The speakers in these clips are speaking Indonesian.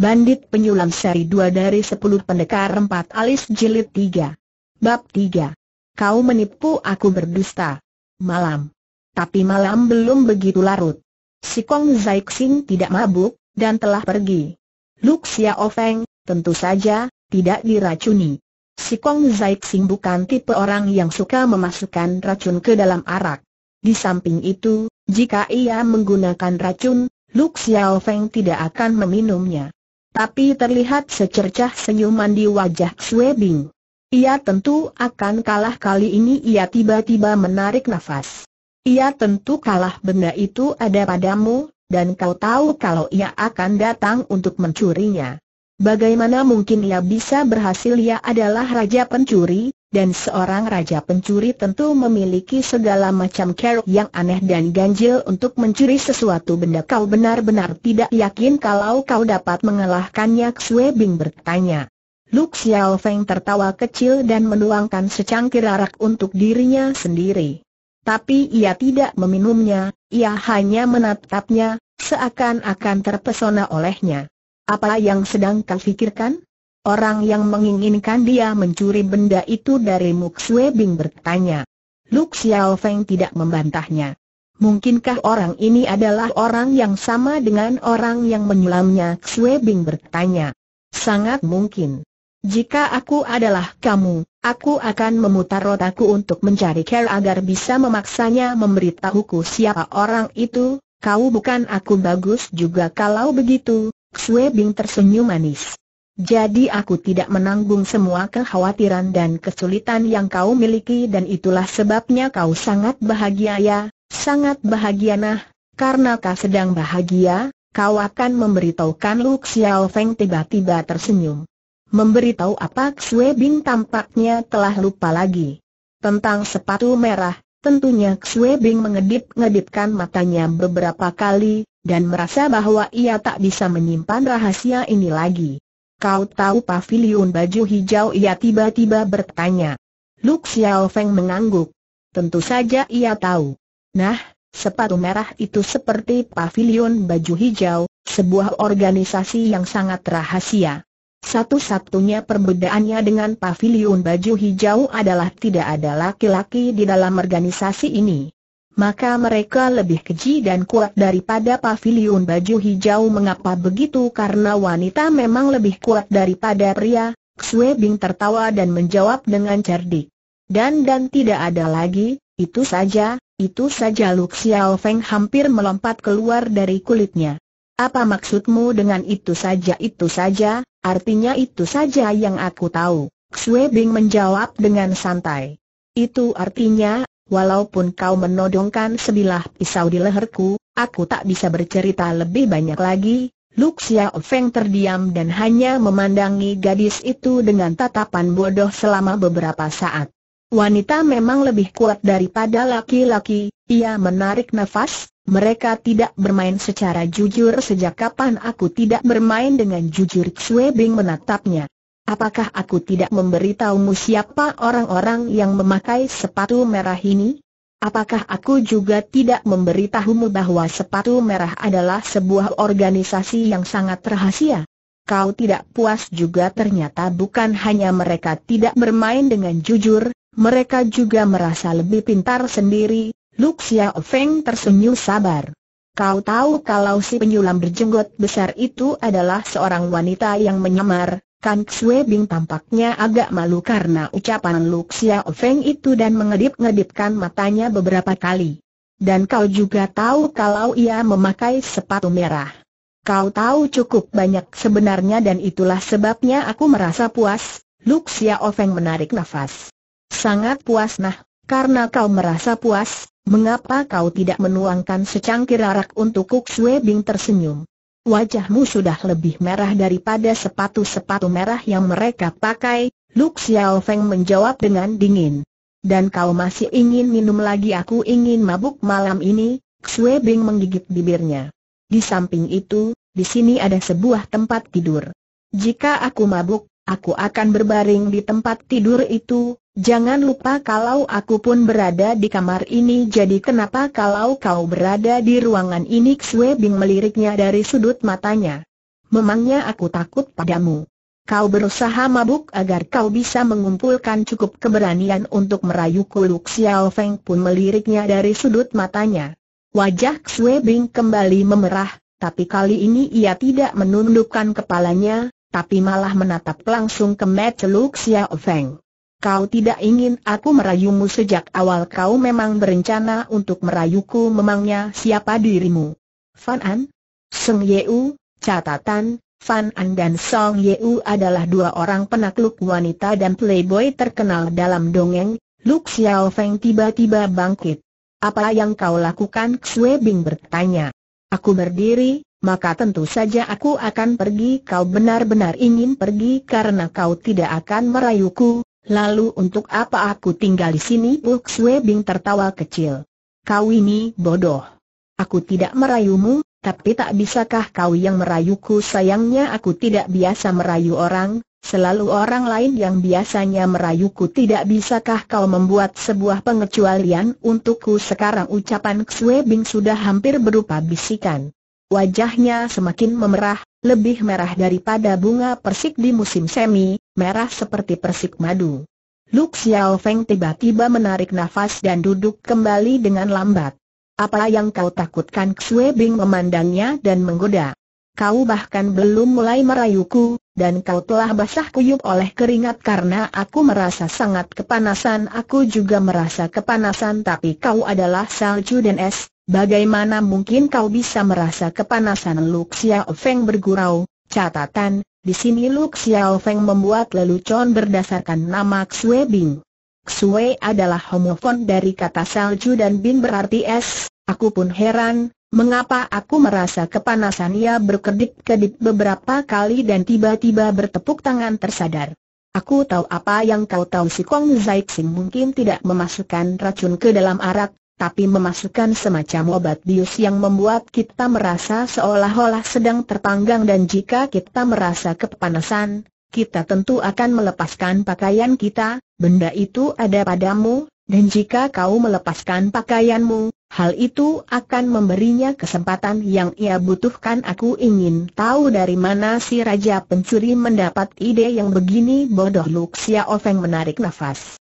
Bandit Penyulam Seri 2 dari 10 Pendekar 4 Alis Jilid 3 Bab 3 Kau menipu aku berdusta Malam Tapi malam belum begitu larut Si Kong Zaixing tidak mabuk, dan telah pergi Luk Xiao Feng, tentu saja, tidak diracuni Si Kong Zaixing bukan tipe orang yang suka memasukkan racun ke dalam arak Di samping itu, jika ia menggunakan racun, Luk Xiao Feng tidak akan meminumnya tapi terlihat secercah senyuman di wajah Xue Bing. Ia tentu akan kalah kali ini ia tiba-tiba menarik nafas. Ia tentu kalah benda itu ada padamu, dan kau tahu kalau ia akan datang untuk mencurinya. Bagaimana mungkin ia bisa berhasil ia adalah raja pencuri, dan seorang raja pencuri tentu memiliki segala macam keruk yang aneh dan ganjil untuk mencuri sesuatu benda kau benar-benar tidak yakin kalau kau dapat mengalahkannya Xue Bing bertanya. Lu Xiao Feng tertawa kecil dan menuangkan secangkir arak untuk dirinya sendiri. Tapi ia tidak meminumnya, ia hanya menatapnya, seakan-akan terpesona olehnya. Apa yang sedang kau pikirkan? Orang yang menginginkan dia mencuri benda itu dari Muksue Bing bertanya. Luk Xiao Feng tidak membantahnya. Mungkinkah orang ini adalah orang yang sama dengan orang yang menyulamnya? Xue Bing bertanya. Sangat mungkin. Jika aku adalah kamu, aku akan memutar otakku untuk mencari care agar bisa memaksanya memberitahuku siapa orang itu, kau bukan aku bagus juga kalau begitu, Xue Bing tersenyum manis. Jadi aku tidak menanggung semua kekhawatiran dan kesulitan yang kau miliki dan itulah sebabnya kau sangat bahagia ya, sangat bahagia nah, karena kau sedang bahagia, kau akan memberitahukan Lu Xiao Feng tiba-tiba tersenyum. Memberitahu apa Xue Bing tampaknya telah lupa lagi. Tentang sepatu merah, tentunya Xue Bing mengedip-ngedipkan matanya beberapa kali, dan merasa bahwa ia tak bisa menyimpan rahasia ini lagi. Kau tahu pavilion baju hijau ia tiba-tiba bertanya. Luk Xiao Feng mengangguk. Tentu saja ia tahu. Nah, sepatu merah itu seperti pavilion baju hijau, sebuah organisasi yang sangat rahasia. Satu-satunya perbedaannya dengan pavilion baju hijau adalah tidak ada laki-laki di dalam organisasi ini maka mereka lebih keji dan kuat daripada pavilion baju hijau mengapa begitu karena wanita memang lebih kuat daripada pria, Xue Bing tertawa dan menjawab dengan cerdik. Dan dan tidak ada lagi, itu saja, itu saja Lu Xiao Feng hampir melompat keluar dari kulitnya. Apa maksudmu dengan itu saja itu saja, artinya itu saja yang aku tahu. Xue Bing menjawab dengan santai. Itu artinya, walaupun kau menodongkan sebilah pisau di leherku, aku tak bisa bercerita lebih banyak lagi. Luxia Ofeng Feng terdiam dan hanya memandangi gadis itu dengan tatapan bodoh selama beberapa saat. Wanita memang lebih kuat daripada laki-laki, ia menarik nafas, mereka tidak bermain secara jujur sejak kapan aku tidak bermain dengan jujur Xue Bing menatapnya. Apakah aku tidak memberitahumu siapa orang-orang yang memakai sepatu merah ini? Apakah aku juga tidak memberitahumu bahwa sepatu merah adalah sebuah organisasi yang sangat rahasia? Kau tidak puas juga ternyata bukan hanya mereka tidak bermain dengan jujur, mereka juga merasa lebih pintar sendiri. Luxia Feng tersenyum sabar. Kau tahu kalau si penyulam berjenggot besar itu adalah seorang wanita yang menyamar, Kan Xue Bing tampaknya agak malu karena ucapan Luxia Xiao Feng itu dan mengedip-ngedipkan matanya beberapa kali. Dan kau juga tahu kalau ia memakai sepatu merah. Kau tahu cukup banyak sebenarnya dan itulah sebabnya aku merasa puas, Luxia Xiao Feng menarik nafas. Sangat puas nah, karena kau merasa puas, mengapa kau tidak menuangkan secangkir arak untuk Kuk Bing tersenyum? Wajahmu sudah lebih merah daripada sepatu-sepatu merah yang mereka pakai, Lu Xiao Feng menjawab dengan dingin. Dan kau masih ingin minum lagi aku ingin mabuk malam ini, Xue Bing menggigit bibirnya. Di samping itu, di sini ada sebuah tempat tidur. Jika aku mabuk, aku akan berbaring di tempat tidur itu, Jangan lupa kalau aku pun berada di kamar ini jadi kenapa kalau kau berada di ruangan ini Xue Bing meliriknya dari sudut matanya. Memangnya aku takut padamu. Kau berusaha mabuk agar kau bisa mengumpulkan cukup keberanian untuk merayu Lu Xiao Feng pun meliriknya dari sudut matanya. Wajah Xue Bing kembali memerah, tapi kali ini ia tidak menundukkan kepalanya, tapi malah menatap langsung ke Mat Lu Xiao Feng. Kau tidak ingin aku merayumu sejak awal kau memang berencana untuk merayuku memangnya siapa dirimu? Fan An? Seng Yeu, catatan, Fan An dan Song Yeu adalah dua orang penakluk wanita dan playboy terkenal dalam dongeng, Lu Xiao Feng tiba-tiba bangkit. Apa yang kau lakukan? Xue Bing bertanya. Aku berdiri, maka tentu saja aku akan pergi. Kau benar-benar ingin pergi karena kau tidak akan merayuku, Lalu untuk apa aku tinggal di sini? Buk Sue Bing tertawa kecil. Kau ini bodoh. Aku tidak merayumu, tapi tak bisakah kau yang merayuku? Sayangnya aku tidak biasa merayu orang, selalu orang lain yang biasanya merayuku. Tidak bisakah kau membuat sebuah pengecualian untukku? Sekarang ucapan Sue Bing sudah hampir berupa bisikan. Wajahnya semakin memerah, lebih merah daripada bunga persik di musim semi, merah seperti persik madu. Lu Xiao Feng tiba-tiba menarik nafas dan duduk kembali dengan lambat. Apa yang kau takutkan Xue Bing memandangnya dan menggoda. Kau bahkan belum mulai merayuku, dan kau telah basah kuyup oleh keringat karena aku merasa sangat kepanasan. Aku juga merasa kepanasan tapi kau adalah salju dan es. Bagaimana mungkin kau bisa merasa kepanasan Luxia Feng bergurau? Catatan, di sini Luxia Feng membuat lelucon berdasarkan nama Xue Bing. Xue adalah homofon dari kata salju dan bin berarti es. Aku pun heran, Mengapa aku merasa kepanasan ia berkedip-kedip beberapa kali dan tiba-tiba bertepuk tangan tersadar. Aku tahu apa yang kau tahu si Kong Zaixing mungkin tidak memasukkan racun ke dalam arak, tapi memasukkan semacam obat bius yang membuat kita merasa seolah-olah sedang terpanggang dan jika kita merasa kepanasan, kita tentu akan melepaskan pakaian kita, benda itu ada padamu, dan jika kau melepaskan pakaianmu, Hal itu akan memberinya kesempatan yang ia butuhkan Aku ingin tahu dari mana si Raja Pencuri mendapat ide yang begini bodoh Luxia Ofeng menarik nafas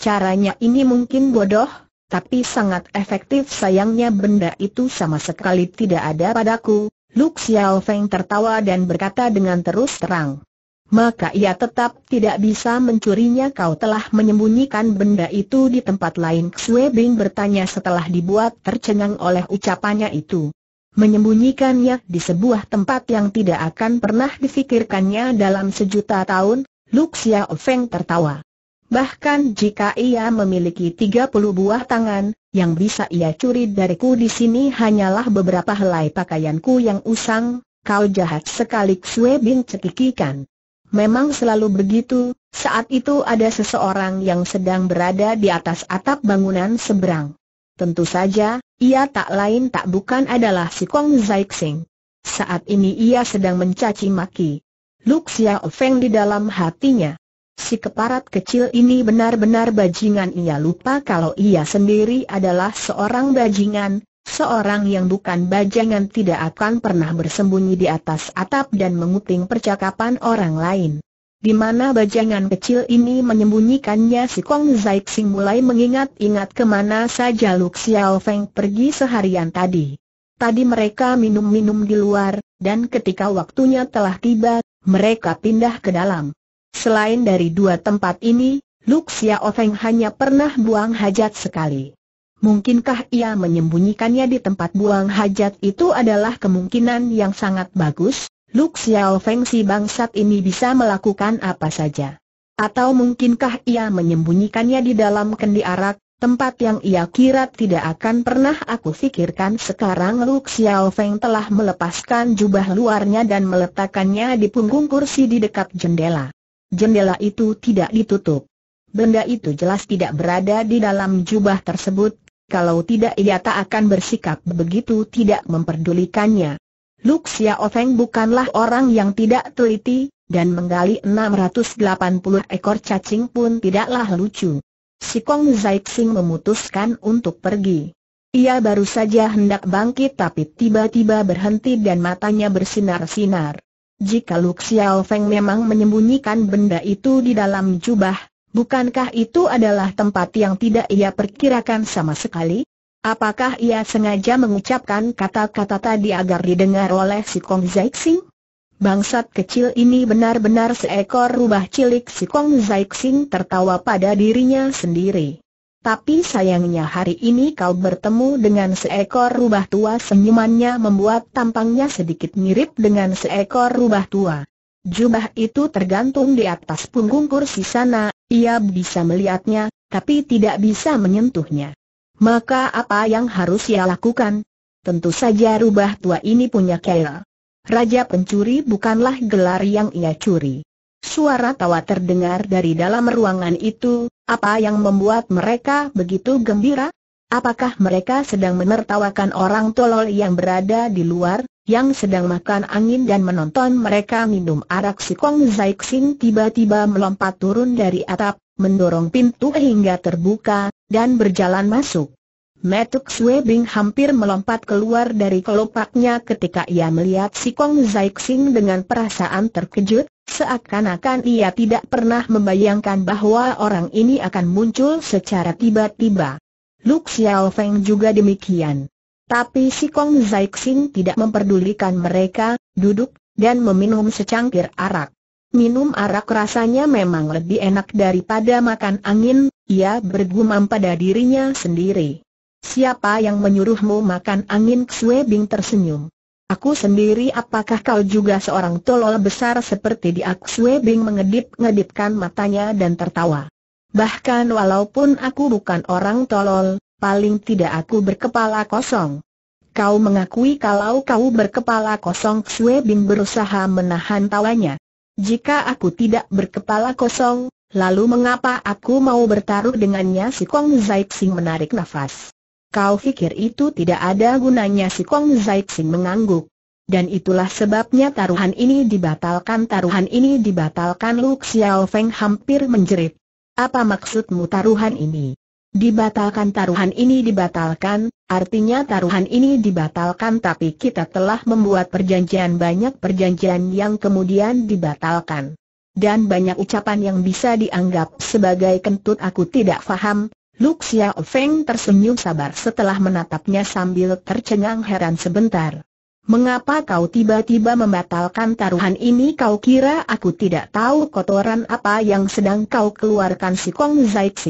Caranya ini mungkin bodoh, tapi sangat efektif sayangnya benda itu sama sekali tidak ada padaku Luxia Ofeng tertawa dan berkata dengan terus terang maka ia tetap tidak bisa mencurinya kau telah menyembunyikan benda itu di tempat lain Xue Bing bertanya setelah dibuat tercengang oleh ucapannya itu. Menyembunyikannya di sebuah tempat yang tidak akan pernah difikirkannya dalam sejuta tahun, Luxia Feng tertawa. Bahkan jika ia memiliki 30 buah tangan, yang bisa ia curi dariku di sini hanyalah beberapa helai pakaianku yang usang, kau jahat sekali Xue Bing cekikikan. Memang selalu begitu, saat itu ada seseorang yang sedang berada di atas atap bangunan seberang. Tentu saja, ia tak lain tak bukan adalah si Kong Xing. Saat ini ia sedang mencaci maki. Luk Xiao Feng di dalam hatinya. Si keparat kecil ini benar-benar bajingan ia lupa kalau ia sendiri adalah seorang bajingan, Seorang yang bukan bajangan tidak akan pernah bersembunyi di atas atap dan mengutip percakapan orang lain. Di mana bajangan kecil ini menyembunyikannya si Kong Zaixing mulai mengingat-ingat kemana saja Lu Xiao Feng pergi seharian tadi. Tadi mereka minum-minum di luar, dan ketika waktunya telah tiba, mereka pindah ke dalam. Selain dari dua tempat ini, Lu Xiao Feng hanya pernah buang hajat sekali. Mungkinkah ia menyembunyikannya di tempat buang hajat itu adalah kemungkinan yang sangat bagus, Luk Xiao Feng si bangsat ini bisa melakukan apa saja. Atau mungkinkah ia menyembunyikannya di dalam kendi arak, tempat yang ia kira tidak akan pernah aku pikirkan sekarang Luk Xiao Feng telah melepaskan jubah luarnya dan meletakkannya di punggung kursi di dekat jendela. Jendela itu tidak ditutup. Benda itu jelas tidak berada di dalam jubah tersebut, kalau tidak ia tak akan bersikap begitu tidak memperdulikannya. Luxia Ofeng bukanlah orang yang tidak teliti, dan menggali 680 ekor cacing pun tidaklah lucu. Si Kong Zaixing memutuskan untuk pergi. Ia baru saja hendak bangkit tapi tiba-tiba berhenti dan matanya bersinar-sinar. Jika Luxia Feng memang menyembunyikan benda itu di dalam jubah, Bukankah itu adalah tempat yang tidak ia perkirakan sama sekali? Apakah ia sengaja mengucapkan kata-kata tadi agar didengar oleh si Kong Zaixing? Bangsat kecil ini benar-benar seekor rubah cilik si Kong Zaixing tertawa pada dirinya sendiri. Tapi sayangnya hari ini kau bertemu dengan seekor rubah tua senyumannya membuat tampangnya sedikit mirip dengan seekor rubah tua. Jubah itu tergantung di atas punggung kursi sana, ia bisa melihatnya, tapi tidak bisa menyentuhnya. Maka apa yang harus ia lakukan? Tentu saja rubah tua ini punya kaya. Raja pencuri bukanlah gelar yang ia curi. Suara tawa terdengar dari dalam ruangan itu, apa yang membuat mereka begitu gembira? Apakah mereka sedang menertawakan orang tolol yang berada di luar, yang sedang makan angin dan menonton mereka minum arak si Kong tiba-tiba melompat turun dari atap, mendorong pintu hingga terbuka, dan berjalan masuk. Metuk Sue hampir melompat keluar dari kelopaknya ketika ia melihat si Kong dengan perasaan terkejut, seakan-akan ia tidak pernah membayangkan bahwa orang ini akan muncul secara tiba-tiba. Lu Xiao Feng juga demikian. Tapi si Kong Zai Xing tidak memperdulikan mereka, duduk, dan meminum secangkir arak. Minum arak rasanya memang lebih enak daripada makan angin, ia bergumam pada dirinya sendiri. Siapa yang menyuruhmu makan angin Xue Bing tersenyum. Aku sendiri apakah kau juga seorang tolol besar seperti di Xue Bing mengedip-ngedipkan matanya dan tertawa. Bahkan walaupun aku bukan orang tolol, paling tidak aku berkepala kosong. Kau mengakui kalau kau berkepala kosong Xue Bing berusaha menahan tawanya. Jika aku tidak berkepala kosong, lalu mengapa aku mau bertaruh dengannya si Kong Zaixing menarik nafas. Kau pikir itu tidak ada gunanya si Kong Zaixing mengangguk. Dan itulah sebabnya taruhan ini dibatalkan Taruhan ini dibatalkan Lu Xiao hampir menjerit apa maksudmu taruhan ini? Dibatalkan taruhan ini dibatalkan, artinya taruhan ini dibatalkan tapi kita telah membuat perjanjian banyak perjanjian yang kemudian dibatalkan. Dan banyak ucapan yang bisa dianggap sebagai kentut aku tidak faham, Luxia Ofeng Feng tersenyum sabar setelah menatapnya sambil tercengang heran sebentar. Mengapa kau tiba-tiba membatalkan taruhan ini kau kira aku tidak tahu kotoran apa yang sedang kau keluarkan si Kong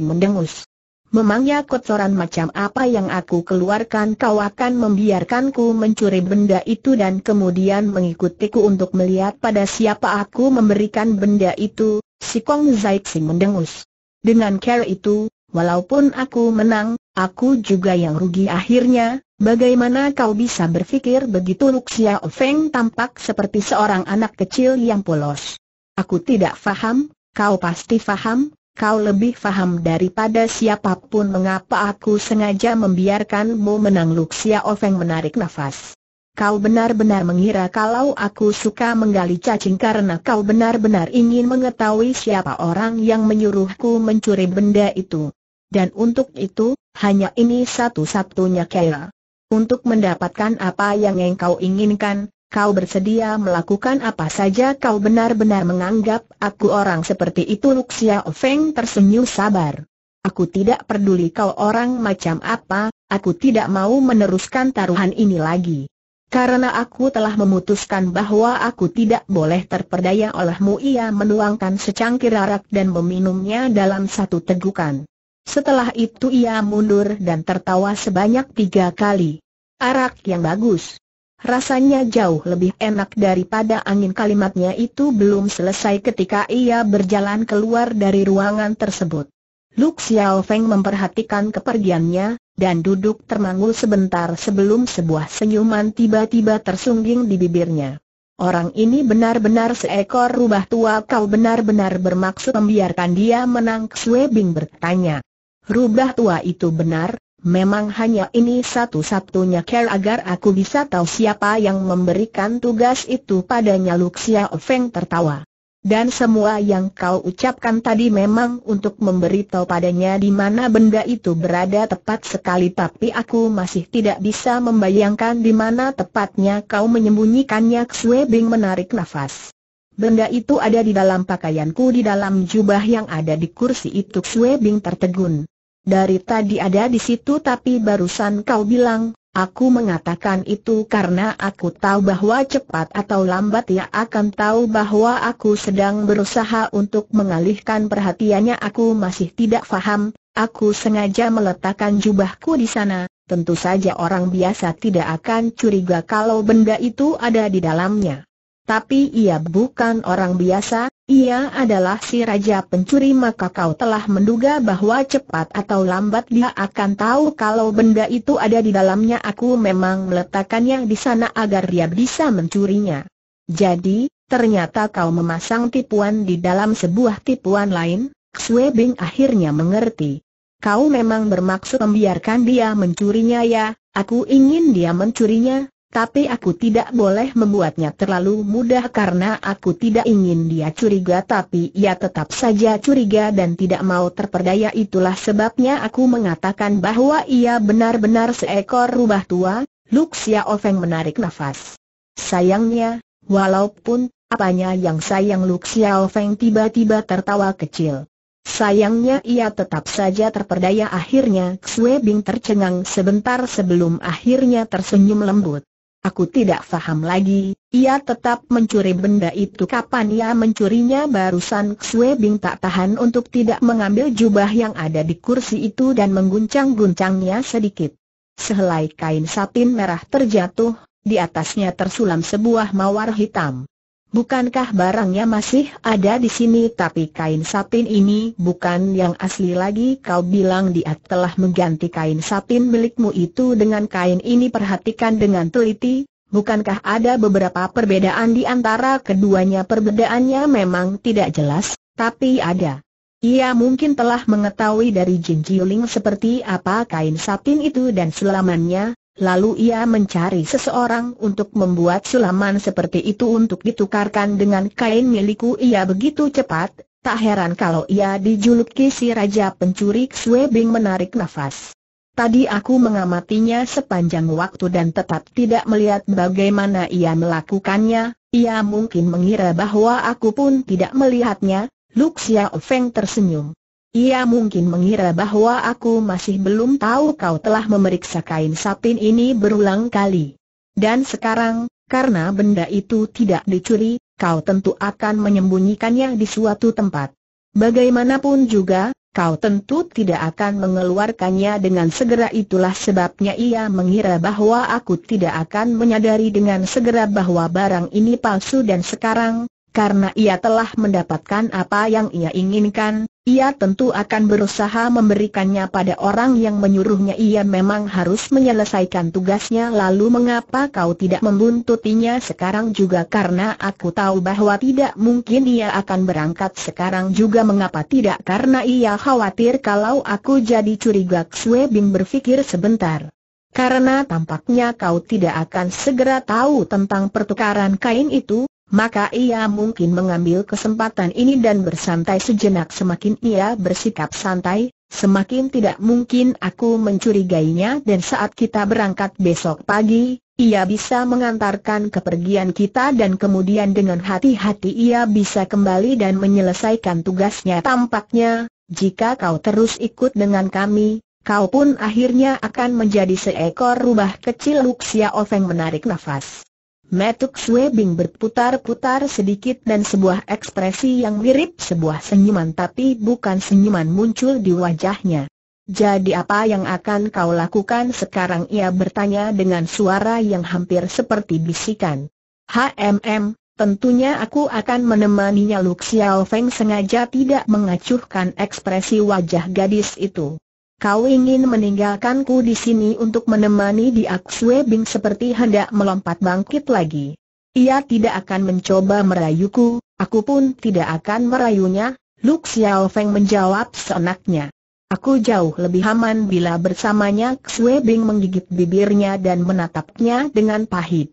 mendengus. Memangnya kotoran macam apa yang aku keluarkan kau akan membiarkanku mencuri benda itu dan kemudian mengikutiku untuk melihat pada siapa aku memberikan benda itu, si Kong mendengus. Dengan care itu, walaupun aku menang, aku juga yang rugi akhirnya, Bagaimana kau bisa berpikir begitu Luxia Ofeng tampak seperti seorang anak kecil yang polos. Aku tidak faham, kau pasti faham, kau lebih faham daripada siapapun mengapa aku sengaja membiarkanmu menang Luxia Ofeng menarik nafas. Kau benar-benar mengira kalau aku suka menggali cacing karena kau benar-benar ingin mengetahui siapa orang yang menyuruhku mencuri benda itu. Dan untuk itu, hanya ini satu-satunya cara. Untuk mendapatkan apa yang engkau inginkan, kau bersedia melakukan apa saja kau benar-benar menganggap aku orang seperti itu Luxia Feng tersenyum sabar. Aku tidak peduli kau orang macam apa, aku tidak mau meneruskan taruhan ini lagi. Karena aku telah memutuskan bahwa aku tidak boleh terperdaya olehmu ia menuangkan secangkir arak dan meminumnya dalam satu tegukan. Setelah itu ia mundur dan tertawa sebanyak tiga kali. Arak yang bagus. Rasanya jauh lebih enak daripada angin kalimatnya itu belum selesai ketika ia berjalan keluar dari ruangan tersebut. Lu Xiao Feng memperhatikan kepergiannya, dan duduk termangu sebentar sebelum sebuah senyuman tiba-tiba tersungging di bibirnya. Orang ini benar-benar seekor rubah tua kau benar-benar bermaksud membiarkan dia menang Xue Bing bertanya. Rubah tua itu benar, memang hanya ini satu-satunya care agar aku bisa tahu siapa yang memberikan tugas itu padanya Luxia Ofeng tertawa. Dan semua yang kau ucapkan tadi memang untuk memberitahu padanya di mana benda itu berada tepat sekali tapi aku masih tidak bisa membayangkan di mana tepatnya kau menyembunyikannya Xue Bing menarik nafas. Benda itu ada di dalam pakaianku di dalam jubah yang ada di kursi itu Xue Bing tertegun. Dari tadi ada di situ tapi barusan kau bilang, aku mengatakan itu karena aku tahu bahwa cepat atau lambat ia akan tahu bahwa aku sedang berusaha untuk mengalihkan perhatiannya aku masih tidak faham, aku sengaja meletakkan jubahku di sana, tentu saja orang biasa tidak akan curiga kalau benda itu ada di dalamnya. Tapi ia bukan orang biasa, ia adalah si Raja Pencuri maka kau telah menduga bahwa cepat atau lambat dia akan tahu kalau benda itu ada di dalamnya aku memang meletakkannya di sana agar dia bisa mencurinya. Jadi, ternyata kau memasang tipuan di dalam sebuah tipuan lain, Xue Bing akhirnya mengerti. Kau memang bermaksud membiarkan dia mencurinya ya, aku ingin dia mencurinya, tapi aku tidak boleh membuatnya terlalu mudah karena aku tidak ingin dia curiga tapi ia tetap saja curiga dan tidak mau terperdaya itulah sebabnya aku mengatakan bahwa ia benar-benar seekor rubah tua, Luxia Ofeng menarik nafas. Sayangnya, walaupun apanya yang sayang Luxia Ofeng tiba-tiba tertawa kecil. Sayangnya ia tetap saja terperdaya akhirnya Xue Bing tercengang sebentar sebelum akhirnya tersenyum lembut. Aku tidak faham lagi, ia tetap mencuri benda itu kapan ia mencurinya barusan Xue Bing tak tahan untuk tidak mengambil jubah yang ada di kursi itu dan mengguncang-guncangnya sedikit. Sehelai kain satin merah terjatuh, di atasnya tersulam sebuah mawar hitam. Bukankah barangnya masih ada di sini tapi kain satin ini bukan yang asli lagi kau bilang dia telah mengganti kain satin milikmu itu dengan kain ini perhatikan dengan teliti, bukankah ada beberapa perbedaan di antara keduanya perbedaannya memang tidak jelas, tapi ada. Ia mungkin telah mengetahui dari Jin Jiuling seperti apa kain satin itu dan selamanya. Lalu ia mencari seseorang untuk membuat sulaman seperti itu untuk ditukarkan dengan kain milikku ia begitu cepat, tak heran kalau ia dijuluki si Raja Pencuri Bing menarik nafas. Tadi aku mengamatinya sepanjang waktu dan tetap tidak melihat bagaimana ia melakukannya, ia mungkin mengira bahwa aku pun tidak melihatnya, Luxia Feng tersenyum. Ia mungkin mengira bahwa aku masih belum tahu kau telah memeriksa kain sapin ini berulang kali. Dan sekarang, karena benda itu tidak dicuri, kau tentu akan menyembunyikannya di suatu tempat. Bagaimanapun juga, kau tentu tidak akan mengeluarkannya dengan segera itulah sebabnya ia mengira bahwa aku tidak akan menyadari dengan segera bahwa barang ini palsu dan sekarang, karena ia telah mendapatkan apa yang ia inginkan, ia tentu akan berusaha memberikannya pada orang yang menyuruhnya Ia memang harus menyelesaikan tugasnya lalu mengapa kau tidak membuntutinya sekarang juga Karena aku tahu bahwa tidak mungkin ia akan berangkat sekarang juga Mengapa tidak karena ia khawatir kalau aku jadi curiga Xue Bing berpikir sebentar Karena tampaknya kau tidak akan segera tahu tentang pertukaran kain itu maka ia mungkin mengambil kesempatan ini dan bersantai sejenak semakin ia bersikap santai, semakin tidak mungkin aku mencurigainya dan saat kita berangkat besok pagi, ia bisa mengantarkan kepergian kita dan kemudian dengan hati-hati ia bisa kembali dan menyelesaikan tugasnya tampaknya, jika kau terus ikut dengan kami, kau pun akhirnya akan menjadi seekor rubah kecil Luxia Ofeng menarik nafas. Metuk Swebing berputar-putar sedikit dan sebuah ekspresi yang mirip sebuah senyuman tapi bukan senyuman muncul di wajahnya. Jadi apa yang akan kau lakukan sekarang ia bertanya dengan suara yang hampir seperti bisikan. HMM, tentunya aku akan menemaninya Luk Feng sengaja tidak mengacuhkan ekspresi wajah gadis itu. Kau ingin meninggalkanku di sini untuk menemani di Aksue Bing seperti hendak melompat bangkit lagi. Ia tidak akan mencoba merayuku, aku pun tidak akan merayunya, Lu Xiao Feng menjawab seenaknya. Aku jauh lebih aman bila bersamanya Xue Bing menggigit bibirnya dan menatapnya dengan pahit.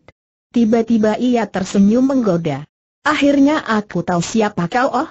Tiba-tiba ia tersenyum menggoda. Akhirnya aku tahu siapa kau oh,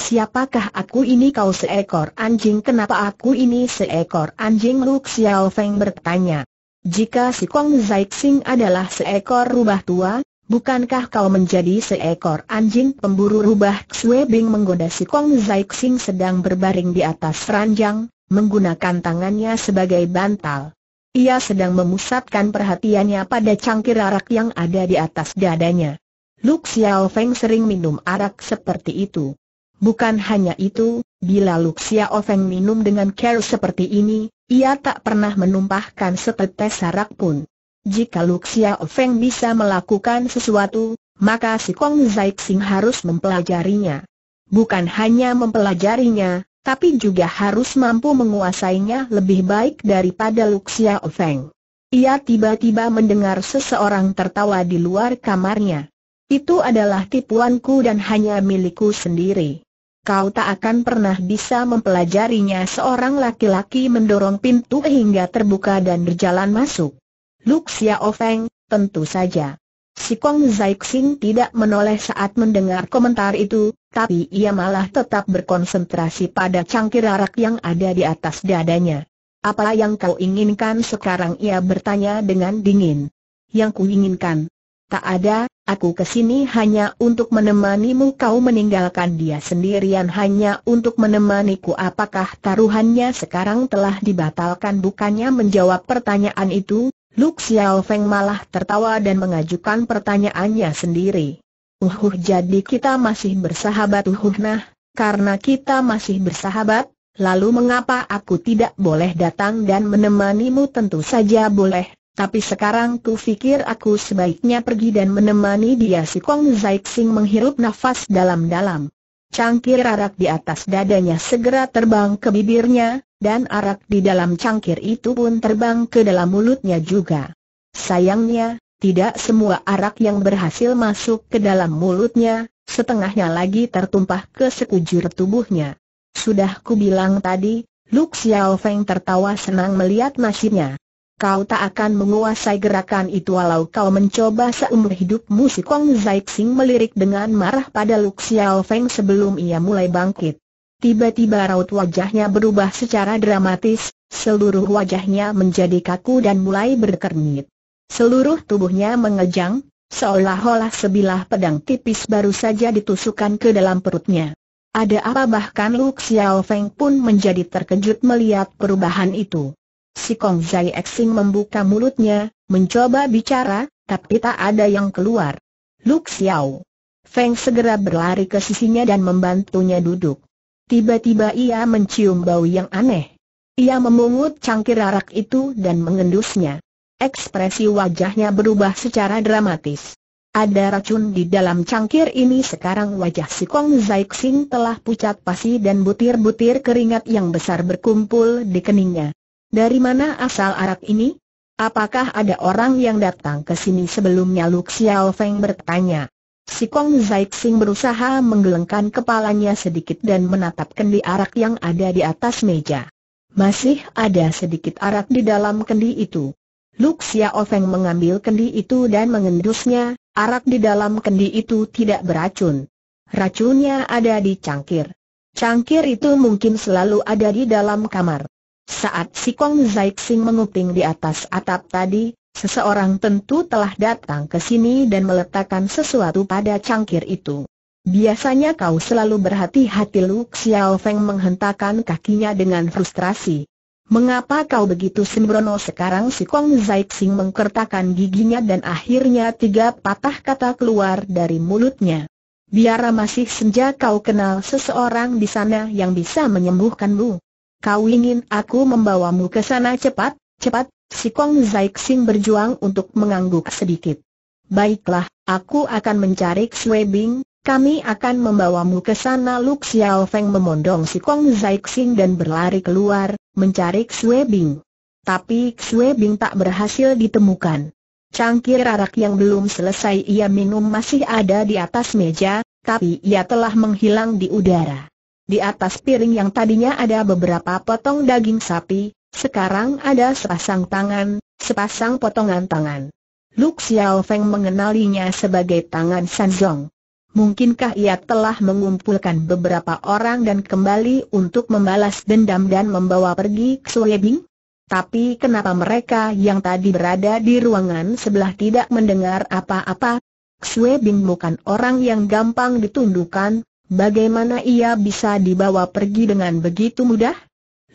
Siapakah aku ini kau seekor anjing kenapa aku ini seekor anjing Lu Xiao Feng bertanya. Jika si Kong Zaixing adalah seekor rubah tua, bukankah kau menjadi seekor anjing pemburu rubah Xue Bing menggoda si Kong Zaixing sedang berbaring di atas ranjang, menggunakan tangannya sebagai bantal. Ia sedang memusatkan perhatiannya pada cangkir arak yang ada di atas dadanya. Lu Xiao Feng sering minum arak seperti itu. Bukan hanya itu, bila Luxia Ofeng minum dengan care seperti ini, ia tak pernah menumpahkan setetes sarak pun. Jika Luxia Ofeng bisa melakukan sesuatu, maka si Kong Zaixing harus mempelajarinya. Bukan hanya mempelajarinya, tapi juga harus mampu menguasainya lebih baik daripada Luxia Ofeng. Ia tiba-tiba mendengar seseorang tertawa di luar kamarnya. Itu adalah tipuanku dan hanya milikku sendiri kau tak akan pernah bisa mempelajarinya seorang laki-laki mendorong pintu hingga terbuka dan berjalan masuk. Luk Xiao Feng, tentu saja. Si Kong Zaixing tidak menoleh saat mendengar komentar itu, tapi ia malah tetap berkonsentrasi pada cangkir arak yang ada di atas dadanya. Apa yang kau inginkan sekarang ia bertanya dengan dingin. Yang kuinginkan, Tak ada, aku kesini hanya untuk menemanimu kau meninggalkan dia sendirian hanya untuk menemaniku apakah taruhannya sekarang telah dibatalkan bukannya menjawab pertanyaan itu, Lu Xiao Feng malah tertawa dan mengajukan pertanyaannya sendiri. Uhuh jadi kita masih bersahabat uhuh nah, karena kita masih bersahabat, lalu mengapa aku tidak boleh datang dan menemanimu tentu saja boleh, tapi sekarang ku fikir aku sebaiknya pergi dan menemani dia si Kong Zaixing menghirup nafas dalam-dalam. Cangkir arak di atas dadanya segera terbang ke bibirnya, dan arak di dalam cangkir itu pun terbang ke dalam mulutnya juga. Sayangnya, tidak semua arak yang berhasil masuk ke dalam mulutnya, setengahnya lagi tertumpah ke sekujur tubuhnya. Sudah ku bilang tadi, Lu Xiaofeng tertawa senang melihat nasibnya kau tak akan menguasai gerakan itu walau kau mencoba seumur hidupmu si Kong Zaixing melirik dengan marah pada Lu Xiao Feng sebelum ia mulai bangkit. Tiba-tiba raut wajahnya berubah secara dramatis, seluruh wajahnya menjadi kaku dan mulai berkernyit. Seluruh tubuhnya mengejang, seolah-olah sebilah pedang tipis baru saja ditusukkan ke dalam perutnya. Ada apa bahkan Lu Xiao Feng pun menjadi terkejut melihat perubahan itu. Si Kong Zai Xing membuka mulutnya, mencoba bicara, tapi tak ada yang keluar. Luk Xiao. Feng segera berlari ke sisinya dan membantunya duduk. Tiba-tiba ia mencium bau yang aneh. Ia memungut cangkir arak itu dan mengendusnya. Ekspresi wajahnya berubah secara dramatis. Ada racun di dalam cangkir ini sekarang wajah si Kong Zai Xing telah pucat pasi dan butir-butir keringat yang besar berkumpul di keningnya. Dari mana asal arak ini? Apakah ada orang yang datang ke sini sebelumnya Lu Xiao Feng bertanya. Si Kong Zaixing berusaha menggelengkan kepalanya sedikit dan menatap kendi arak yang ada di atas meja. Masih ada sedikit arak di dalam kendi itu. Lu Xiao Feng mengambil kendi itu dan mengendusnya, arak di dalam kendi itu tidak beracun. Racunnya ada di cangkir. Cangkir itu mungkin selalu ada di dalam kamar. Saat si Kong Zaixing menguping di atas atap tadi, seseorang tentu telah datang ke sini dan meletakkan sesuatu pada cangkir itu. Biasanya kau selalu berhati-hati Lu Xiao Feng menghentakkan kakinya dengan frustrasi. Mengapa kau begitu sembrono sekarang si Kong Zaixing mengkertakan giginya dan akhirnya tiga patah kata keluar dari mulutnya. Biara masih senja kau kenal seseorang di sana yang bisa menyembuhkanmu. Kau ingin aku membawamu ke sana cepat, cepat, si Kong Zaixing berjuang untuk mengangguk sedikit. Baiklah, aku akan mencari Xue Bing, kami akan membawamu ke sana Lu Xiao Feng memondong si Kong Zaixing dan berlari keluar, mencari Xue Bing. Tapi Xue Bing tak berhasil ditemukan. Cangkir arak yang belum selesai ia minum masih ada di atas meja, tapi ia telah menghilang di udara. Di atas piring yang tadinya ada beberapa potong daging sapi, sekarang ada sepasang tangan, sepasang potongan tangan. Lu Xiao Feng mengenalinya sebagai tangan Zhong. Mungkinkah ia telah mengumpulkan beberapa orang dan kembali untuk membalas dendam dan membawa pergi Xue Bing? Tapi kenapa mereka yang tadi berada di ruangan sebelah tidak mendengar apa-apa? Xue Bing bukan orang yang gampang ditundukkan, Bagaimana ia bisa dibawa pergi dengan begitu mudah?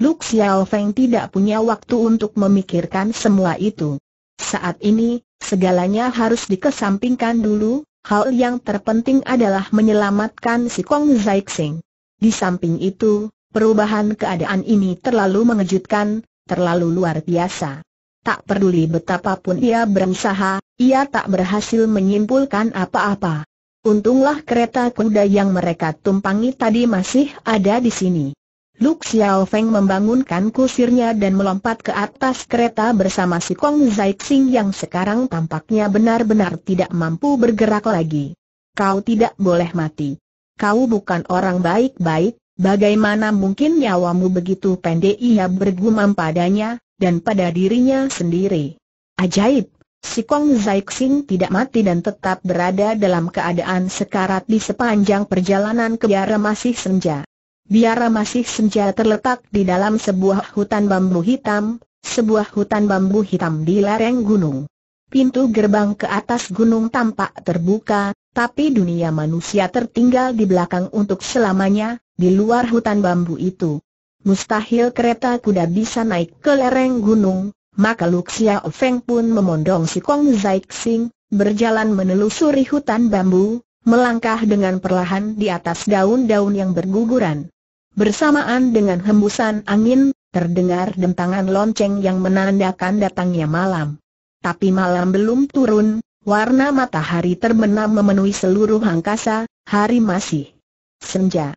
Luk Xiao Feng tidak punya waktu untuk memikirkan semua itu. Saat ini, segalanya harus dikesampingkan dulu, hal yang terpenting adalah menyelamatkan si Kong Zaixing. Di samping itu, perubahan keadaan ini terlalu mengejutkan, terlalu luar biasa. Tak peduli betapapun ia berusaha, ia tak berhasil menyimpulkan apa-apa. Untunglah kereta kuda yang mereka tumpangi tadi masih ada di sini. Lu Xiao Feng membangunkan kusirnya dan melompat ke atas kereta bersama si Kong Zaixing yang sekarang tampaknya benar-benar tidak mampu bergerak lagi. Kau tidak boleh mati. Kau bukan orang baik-baik, bagaimana mungkin nyawamu begitu pendek ia bergumam padanya, dan pada dirinya sendiri. Ajaib! Si Kong Zaixing tidak mati dan tetap berada dalam keadaan sekarat di sepanjang perjalanan ke biara masih senja. Biara masih senja terletak di dalam sebuah hutan bambu hitam, sebuah hutan bambu hitam di lereng gunung. Pintu gerbang ke atas gunung tampak terbuka, tapi dunia manusia tertinggal di belakang untuk selamanya, di luar hutan bambu itu. Mustahil kereta kuda bisa naik ke lereng gunung, maka Luxia Feng pun memondong si Kong Zaixing, berjalan menelusuri hutan bambu, melangkah dengan perlahan di atas daun-daun yang berguguran. Bersamaan dengan hembusan angin, terdengar dentangan lonceng yang menandakan datangnya malam. Tapi malam belum turun, warna matahari terbenam memenuhi seluruh angkasa, hari masih senja.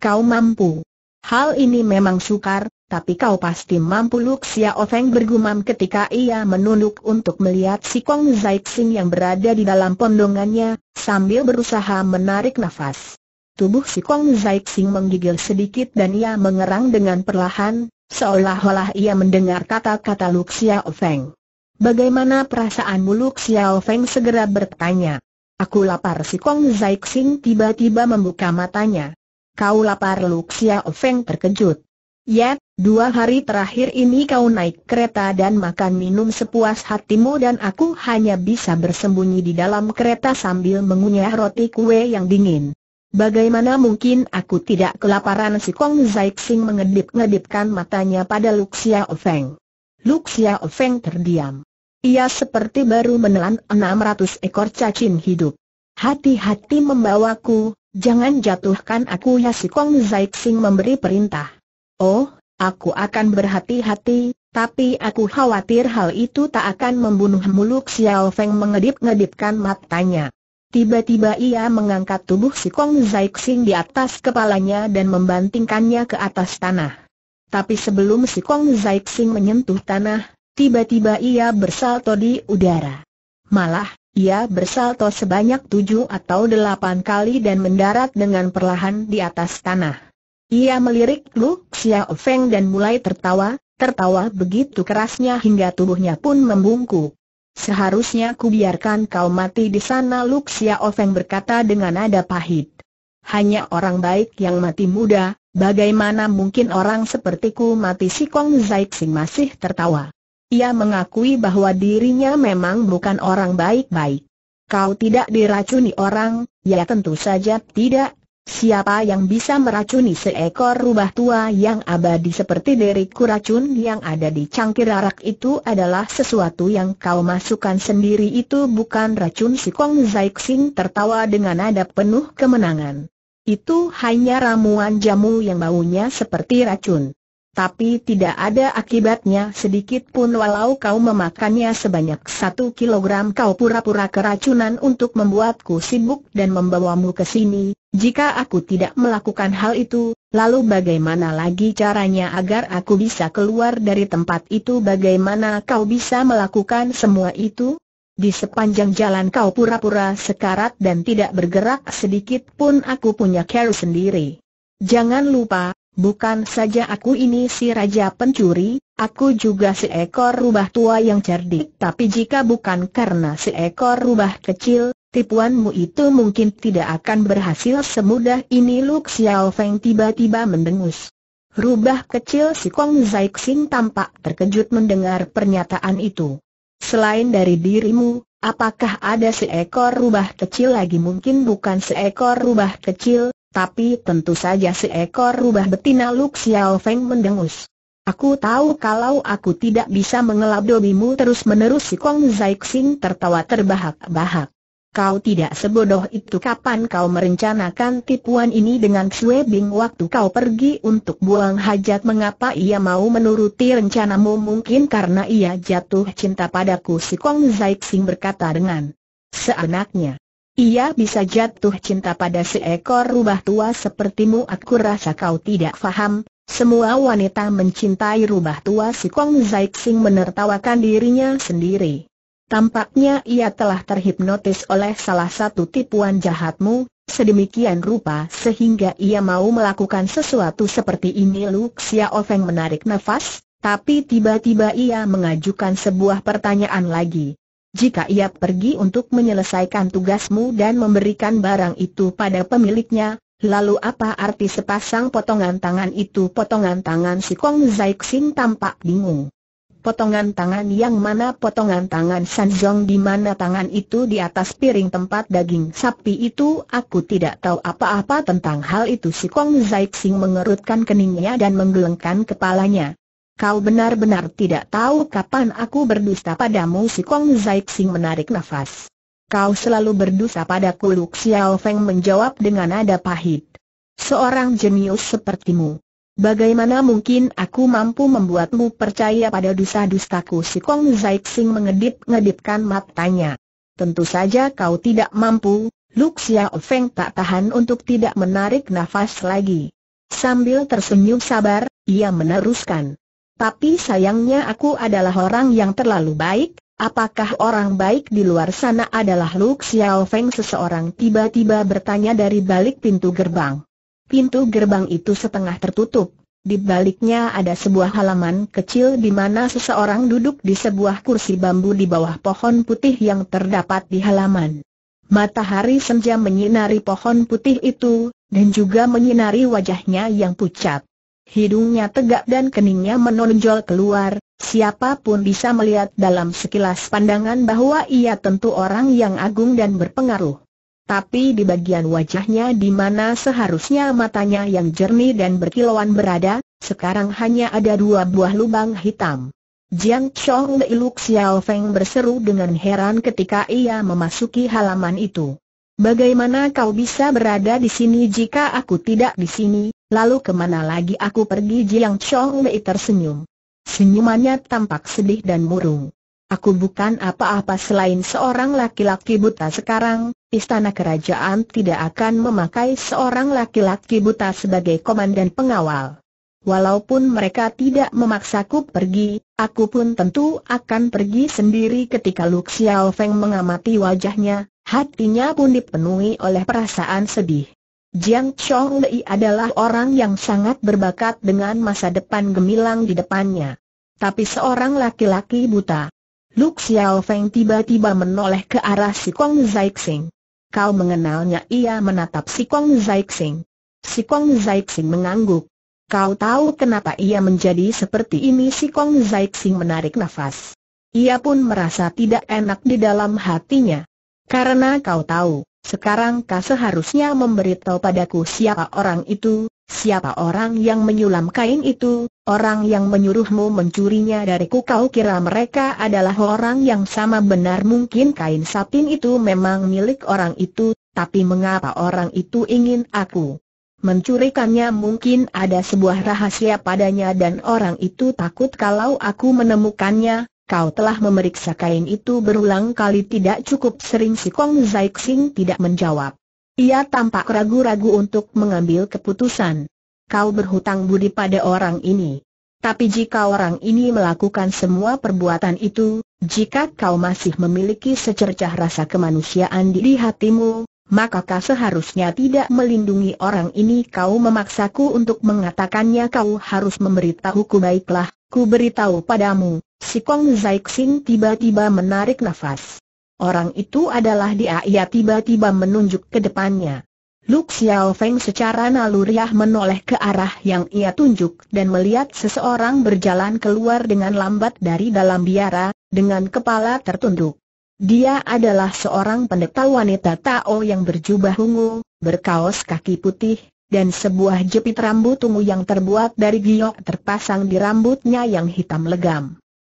Kau mampu. Hal ini memang sukar, tapi kau pasti mampu Luxia Oveng bergumam ketika ia menunduk untuk melihat si Kong Zaixing yang berada di dalam pondongannya, sambil berusaha menarik nafas. Tubuh si Kong Zaixing menggigil sedikit dan ia mengerang dengan perlahan, seolah-olah ia mendengar kata-kata Luxia Oveng. Bagaimana perasaanmu Luk Xia segera bertanya. Aku lapar si Kong Zaixing tiba-tiba membuka matanya. Kau lapar Luxia Oveng terkejut. Ya, Dua hari terakhir ini kau naik kereta dan makan minum sepuas hatimu dan aku hanya bisa bersembunyi di dalam kereta sambil mengunyah roti kue yang dingin. Bagaimana mungkin aku tidak kelaparan si Kong Zaixing mengedip-ngedipkan matanya pada Luxia Ofeng. Luxia Ofeng terdiam. Ia seperti baru menelan 600 ekor cacing hidup. Hati-hati membawaku, jangan jatuhkan aku ya si Kong Zaixing memberi perintah. Oh, Aku akan berhati-hati, tapi aku khawatir hal itu tak akan membunuh muluk Xiao Feng mengedip-ngedipkan matanya. Tiba-tiba ia mengangkat tubuh si Kong Zaixing di atas kepalanya dan membantingkannya ke atas tanah. Tapi sebelum si Kong Zaixing menyentuh tanah, tiba-tiba ia bersalto di udara. Malah, ia bersalto sebanyak tujuh atau delapan kali dan mendarat dengan perlahan di atas tanah. Ia melirik Lu Xiao Feng dan mulai tertawa, tertawa begitu kerasnya hingga tubuhnya pun membungkuk. Seharusnya ku biarkan kau mati di sana Lu Xiao Feng berkata dengan nada pahit. Hanya orang baik yang mati muda, bagaimana mungkin orang sepertiku mati si Kong Zaixing masih tertawa. Ia mengakui bahwa dirinya memang bukan orang baik-baik. Kau tidak diracuni orang, ya tentu saja tidak, Siapa yang bisa meracuni seekor rubah tua yang abadi seperti deriku racun yang ada di cangkir arak itu adalah sesuatu yang kau masukkan sendiri itu bukan racun si Kong Zaixing tertawa dengan nada penuh kemenangan. Itu hanya ramuan jamu yang baunya seperti racun tapi tidak ada akibatnya sedikit pun walau kau memakannya sebanyak satu kilogram kau pura-pura keracunan untuk membuatku sibuk dan membawamu ke sini, jika aku tidak melakukan hal itu, lalu bagaimana lagi caranya agar aku bisa keluar dari tempat itu bagaimana kau bisa melakukan semua itu? Di sepanjang jalan kau pura-pura sekarat dan tidak bergerak sedikit pun aku punya care sendiri. Jangan lupa, Bukan saja aku ini si raja pencuri, aku juga seekor rubah tua yang cerdik. Tapi jika bukan karena seekor rubah kecil, tipuanmu itu mungkin tidak akan berhasil semudah ini. Luk Xiao Feng tiba-tiba mendengus. Rubah kecil si Kong Zai Xing tampak terkejut mendengar pernyataan itu. Selain dari dirimu, apakah ada seekor rubah kecil lagi mungkin bukan seekor rubah kecil, tapi tentu saja seekor rubah betina Luk Xiao Feng mendengus. Aku tahu kalau aku tidak bisa mengelap dobimu terus-menerus si Kong Zaixing tertawa terbahak-bahak. Kau tidak sebodoh itu kapan kau merencanakan tipuan ini dengan Xue Bing waktu kau pergi untuk buang hajat mengapa ia mau menuruti rencanamu mungkin karena ia jatuh cinta padaku si Kong Zaixing berkata dengan seanaknya. Ia bisa jatuh cinta pada seekor rubah tua sepertimu aku rasa kau tidak faham. Semua wanita mencintai rubah tua si Kong Zaixing menertawakan dirinya sendiri. Tampaknya ia telah terhipnotis oleh salah satu tipuan jahatmu, sedemikian rupa sehingga ia mau melakukan sesuatu seperti ini Xiao Feng menarik nafas, tapi tiba-tiba ia mengajukan sebuah pertanyaan lagi. Jika ia pergi untuk menyelesaikan tugasmu dan memberikan barang itu pada pemiliknya, lalu apa arti sepasang potongan tangan itu? Potongan tangan si Kong Zaixing tampak bingung. Potongan tangan yang mana potongan tangan Zhong di mana tangan itu di atas piring tempat daging sapi itu aku tidak tahu apa-apa tentang hal itu si Kong Zaixing mengerutkan keningnya dan menggelengkan kepalanya. Kau benar-benar tidak tahu kapan aku berdusta padamu si Kong Zaixing menarik nafas. Kau selalu berdusta padaku Luk Xiao Feng menjawab dengan nada pahit. Seorang jenius sepertimu. Bagaimana mungkin aku mampu membuatmu percaya pada dusta-dustaku si Kong Zaixing mengedip-ngedipkan matanya. Tentu saja kau tidak mampu, Luk Xiao Feng tak tahan untuk tidak menarik nafas lagi. Sambil tersenyum sabar, ia meneruskan. Tapi sayangnya aku adalah orang yang terlalu baik, apakah orang baik di luar sana adalah Lu Xiao Feng seseorang tiba-tiba bertanya dari balik pintu gerbang. Pintu gerbang itu setengah tertutup, di baliknya ada sebuah halaman kecil di mana seseorang duduk di sebuah kursi bambu di bawah pohon putih yang terdapat di halaman. Matahari senja menyinari pohon putih itu, dan juga menyinari wajahnya yang pucat. Hidungnya tegak dan keningnya menonjol keluar, siapapun bisa melihat dalam sekilas pandangan bahwa ia tentu orang yang agung dan berpengaruh. Tapi di bagian wajahnya di mana seharusnya matanya yang jernih dan berkilauan berada, sekarang hanya ada dua buah lubang hitam. Jiang Chong Lei Luk Xiao Feng berseru dengan heran ketika ia memasuki halaman itu. Bagaimana kau bisa berada di sini jika aku tidak di sini? Lalu kemana lagi aku pergi Jiang Chong Mei tersenyum. Senyumannya tampak sedih dan murung. Aku bukan apa-apa selain seorang laki-laki buta sekarang, istana kerajaan tidak akan memakai seorang laki-laki buta sebagai komandan pengawal. Walaupun mereka tidak memaksaku pergi, aku pun tentu akan pergi sendiri ketika Lu Xiaofeng Feng mengamati wajahnya, hatinya pun dipenuhi oleh perasaan sedih. Jiang Chong Lei adalah orang yang sangat berbakat dengan masa depan gemilang di depannya. Tapi seorang laki-laki buta. Lu Xiao Feng tiba-tiba menoleh ke arah si Kong Zaixing. Kau mengenalnya ia menatap si Kong Zaixing. Si Kong Zaixing mengangguk. Kau tahu kenapa ia menjadi seperti ini si Kong Zaixing menarik nafas. Ia pun merasa tidak enak di dalam hatinya. Karena kau tahu, sekarang kau seharusnya memberitahu padaku siapa orang itu, siapa orang yang menyulam kain itu, orang yang menyuruhmu mencurinya dariku kau kira mereka adalah orang yang sama benar mungkin kain satin itu memang milik orang itu, tapi mengapa orang itu ingin aku mencurikannya mungkin ada sebuah rahasia padanya dan orang itu takut kalau aku menemukannya, Kau telah memeriksa kain itu berulang kali tidak cukup sering si Kong Zai tidak menjawab. Ia tampak ragu-ragu untuk mengambil keputusan. Kau berhutang budi pada orang ini. Tapi jika orang ini melakukan semua perbuatan itu, jika kau masih memiliki secercah rasa kemanusiaan di hatimu, maka kau seharusnya tidak melindungi orang ini kau memaksaku untuk mengatakannya kau harus memberitahuku baiklah, ku beritahu padamu, Si Kong Zaixing tiba-tiba menarik nafas. Orang itu adalah dia ia tiba-tiba menunjuk ke depannya. Lu Xiao Feng secara naluriah menoleh ke arah yang ia tunjuk dan melihat seseorang berjalan keluar dengan lambat dari dalam biara, dengan kepala tertunduk. Dia adalah seorang pendeta wanita Tao yang berjubah ungu, berkaos kaki putih, dan sebuah jepit rambut ungu yang terbuat dari giok terpasang di rambutnya yang hitam legam.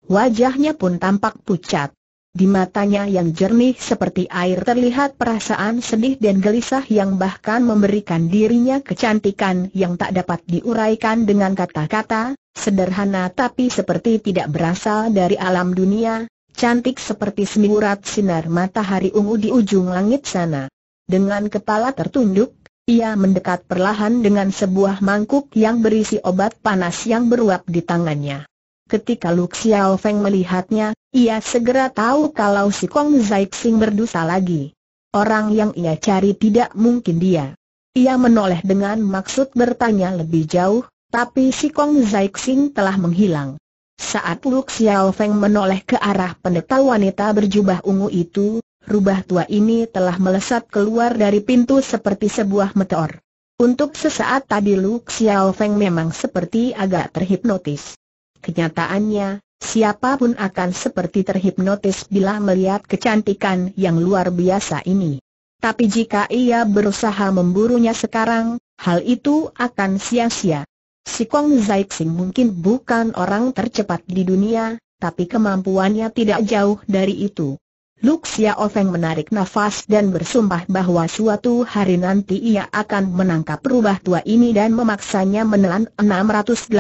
Wajahnya pun tampak pucat. Di matanya yang jernih seperti air terlihat perasaan sedih dan gelisah yang bahkan memberikan dirinya kecantikan yang tak dapat diuraikan dengan kata-kata, sederhana tapi seperti tidak berasal dari alam dunia, cantik seperti semburat sinar matahari ungu di ujung langit sana. Dengan kepala tertunduk, ia mendekat perlahan dengan sebuah mangkuk yang berisi obat panas yang beruap di tangannya. Ketika Lu Xiao Feng melihatnya, ia segera tahu kalau si Kong Xing berdosa lagi. Orang yang ia cari tidak mungkin dia. Ia menoleh dengan maksud bertanya lebih jauh, tapi si Kong Xing telah menghilang. Saat Lu Xiao Feng menoleh ke arah pendeta wanita berjubah ungu itu, rubah tua ini telah melesat keluar dari pintu seperti sebuah meteor. Untuk sesaat tadi Lu Xiao Feng memang seperti agak terhipnotis. Kenyataannya, siapapun akan seperti terhipnotis bila melihat kecantikan yang luar biasa ini. Tapi jika ia berusaha memburunya sekarang, hal itu akan sia-sia. Si Kong Zaixing mungkin bukan orang tercepat di dunia, tapi kemampuannya tidak jauh dari itu. Luk Ofeng menarik nafas dan bersumpah bahwa suatu hari nanti ia akan menangkap rubah tua ini dan memaksanya menelan 680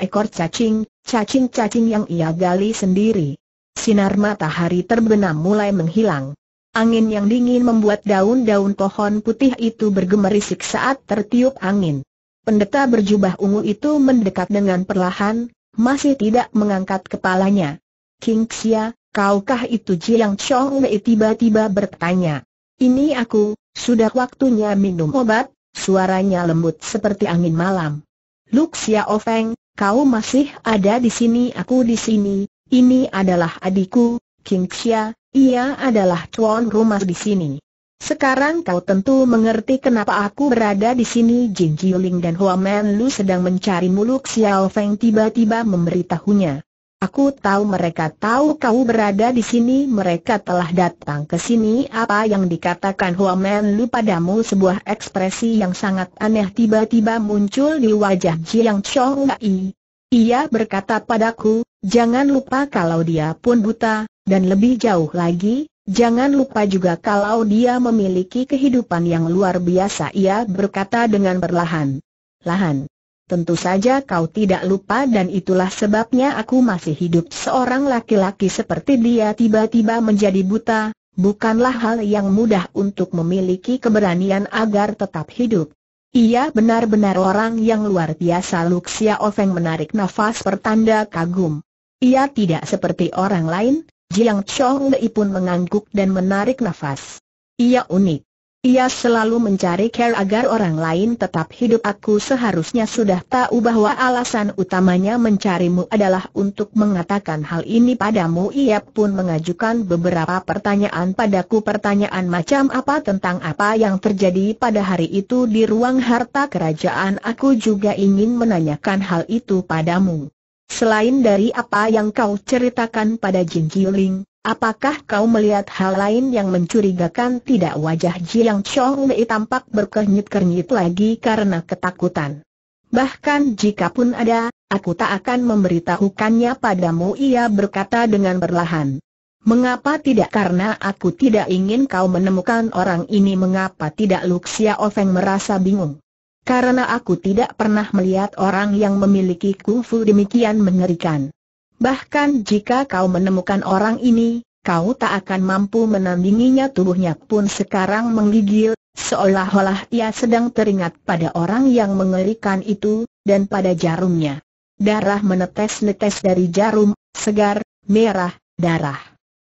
ekor cacing, cacing-cacing yang ia gali sendiri. Sinar matahari terbenam mulai menghilang. Angin yang dingin membuat daun-daun pohon putih itu bergemerisik saat tertiup angin. Pendeta berjubah ungu itu mendekat dengan perlahan, masih tidak mengangkat kepalanya. King Xia, Kaukah itu Jiang Chong Mei tiba-tiba bertanya. Ini aku, sudah waktunya minum obat, suaranya lembut seperti angin malam. Luxia Ofeng, kau masih ada di sini aku di sini, ini adalah adikku, King Xia, ia adalah tuan rumah di sini. Sekarang kau tentu mengerti kenapa aku berada di sini Jin Jiuling dan Hua Men Lu sedang mencari muluk Xiao Feng tiba-tiba memberitahunya. Aku tahu mereka tahu kau berada di sini Mereka telah datang ke sini Apa yang dikatakan Huamen Lu padamu sebuah ekspresi yang sangat aneh Tiba-tiba muncul di wajah Jiang Chong Lai Ia berkata padaku, jangan lupa kalau dia pun buta Dan lebih jauh lagi, jangan lupa juga kalau dia memiliki kehidupan yang luar biasa Ia berkata dengan perlahan Lahan Tentu saja kau tidak lupa dan itulah sebabnya aku masih hidup seorang laki-laki seperti dia tiba-tiba menjadi buta, bukanlah hal yang mudah untuk memiliki keberanian agar tetap hidup. Ia benar-benar orang yang luar biasa Luxia Ofeng menarik nafas pertanda kagum. Ia tidak seperti orang lain, Jiang Chong Lei pun mengangguk dan menarik nafas. Ia unik. Ia selalu mencari care agar orang lain tetap hidup aku seharusnya sudah tahu bahwa alasan utamanya mencarimu adalah untuk mengatakan hal ini padamu Ia pun mengajukan beberapa pertanyaan padaku Pertanyaan macam apa tentang apa yang terjadi pada hari itu di ruang harta kerajaan Aku juga ingin menanyakan hal itu padamu Selain dari apa yang kau ceritakan pada Jin Kiling Apakah kau melihat hal lain yang mencurigakan tidak wajah Jiang Chong Mei tampak berkernyit-kernyit lagi karena ketakutan. Bahkan jika pun ada, aku tak akan memberitahukannya padamu ia berkata dengan perlahan. Mengapa tidak karena aku tidak ingin kau menemukan orang ini mengapa tidak Luxia Ofeng merasa bingung. Karena aku tidak pernah melihat orang yang memiliki kungfu demikian mengerikan. Bahkan jika kau menemukan orang ini, kau tak akan mampu menandinginya tubuhnya pun sekarang menggigil, seolah-olah ia sedang teringat pada orang yang mengerikan itu, dan pada jarumnya. Darah menetes-netes dari jarum, segar, merah, darah.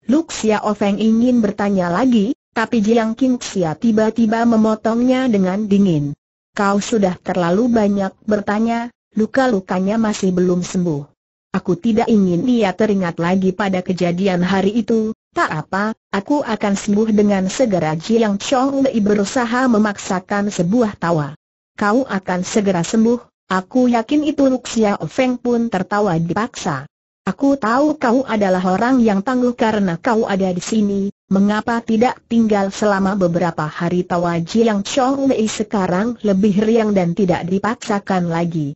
Luxia Ofeng ingin bertanya lagi, tapi Jiang Qingxia tiba-tiba memotongnya dengan dingin. Kau sudah terlalu banyak bertanya, luka-lukanya masih belum sembuh. Aku tidak ingin ia teringat lagi pada kejadian hari itu, tak apa, aku akan sembuh dengan segera Jiang Chong Lei berusaha memaksakan sebuah tawa. Kau akan segera sembuh, aku yakin itu Luxia Feng pun tertawa dipaksa. Aku tahu kau adalah orang yang tangguh karena kau ada di sini, mengapa tidak tinggal selama beberapa hari tawa Jiang Chong Lei sekarang lebih riang dan tidak dipaksakan lagi.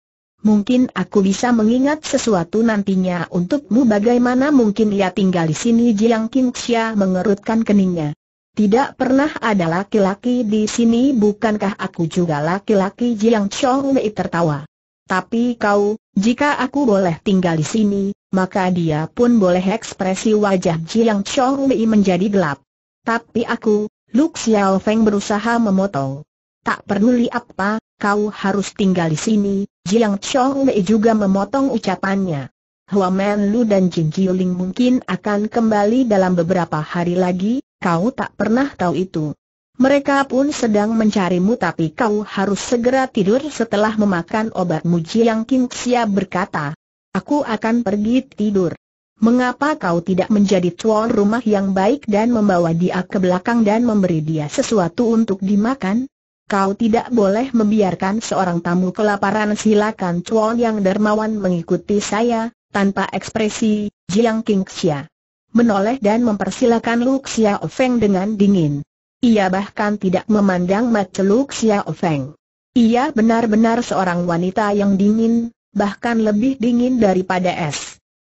Mungkin aku bisa mengingat sesuatu nantinya untukmu bagaimana mungkin ia tinggal di sini Jiang Qingxia mengerutkan keningnya. Tidak pernah ada laki-laki di sini bukankah aku juga laki-laki Jiang Chong Wei tertawa. Tapi kau, jika aku boleh tinggal di sini, maka dia pun boleh ekspresi wajah Jiang Chong Wei menjadi gelap. Tapi aku, Lu Xiao Feng berusaha memotong. Tak peduli apa, kau harus tinggal di sini, Jiang Chong Mei juga memotong ucapannya. Hua Men Lu dan Jin Jiuling mungkin akan kembali dalam beberapa hari lagi, kau tak pernah tahu itu. Mereka pun sedang mencarimu tapi kau harus segera tidur setelah memakan obatmu Jiang King Xia berkata. Aku akan pergi tidur. Mengapa kau tidak menjadi tuan rumah yang baik dan membawa dia ke belakang dan memberi dia sesuatu untuk dimakan? Kau tidak boleh membiarkan seorang tamu kelaparan silakan Chuan yang dermawan mengikuti saya, tanpa ekspresi, Jiang Qingxia. Menoleh dan mempersilakan Lu Xiaofeng dengan dingin. Ia bahkan tidak memandang mata Lu Xiaofeng. Ia benar-benar seorang wanita yang dingin, bahkan lebih dingin daripada es.